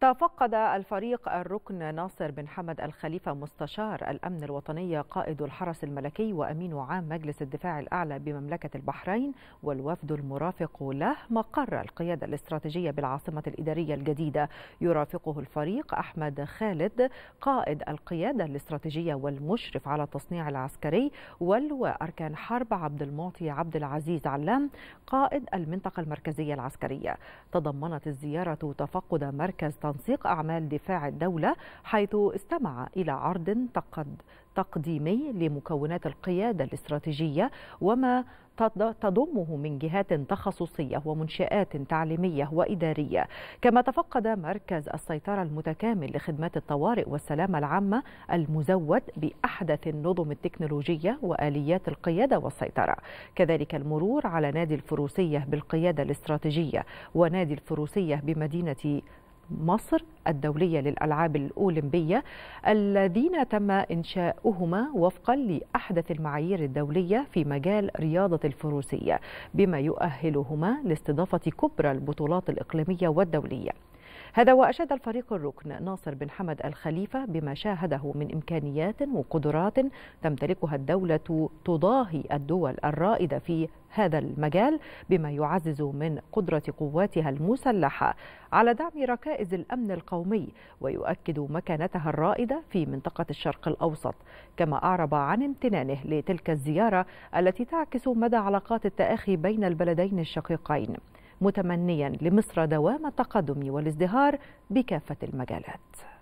تفقد الفريق الركن ناصر بن حمد الخليفة مستشار الأمن الوطني قائد الحرس الملكي وأمين عام مجلس الدفاع الأعلى بمملكة البحرين والوفد المرافق له مقر القيادة الاستراتيجية بالعاصمة الإدارية الجديدة يرافقه الفريق أحمد خالد قائد القيادة الاستراتيجية والمشرف على التصنيع العسكري واللواء أركان حرب عبد المعطي عبد العزيز علام قائد المنطقة المركزية العسكرية تضمنت الزيارة تفقد مركز تنسيق أعمال دفاع الدولة حيث استمع إلى عرض تقديمي لمكونات القيادة الاستراتيجية وما تضمه من جهات تخصصية ومنشآت تعليمية وإدارية كما تفقد مركز السيطرة المتكامل لخدمات الطوارئ والسلامة العامة المزود بأحدث النظم التكنولوجية وآليات القيادة والسيطرة كذلك المرور على نادي الفروسية بالقيادة الاستراتيجية ونادي الفروسية بمدينة مصر الدولية للألعاب الأولمبية الذين تم إنشاؤهما وفقا لأحدث المعايير الدولية في مجال رياضة الفروسية بما يؤهلهما لاستضافة كبرى البطولات الإقليمية والدولية هذا وأشاد الفريق الركن ناصر بن حمد الخليفة بما شاهده من إمكانيات وقدرات تمتلكها الدولة تضاهي الدول الرائدة في هذا المجال بما يعزز من قدرة قواتها المسلحة على دعم ركائز الأمن القومي ويؤكد مكانتها الرائدة في منطقة الشرق الأوسط كما أعرب عن امتنانه لتلك الزيارة التي تعكس مدى علاقات التآخي بين البلدين الشقيقين متمنيا لمصر دوام التقدم والازدهار بكافة المجالات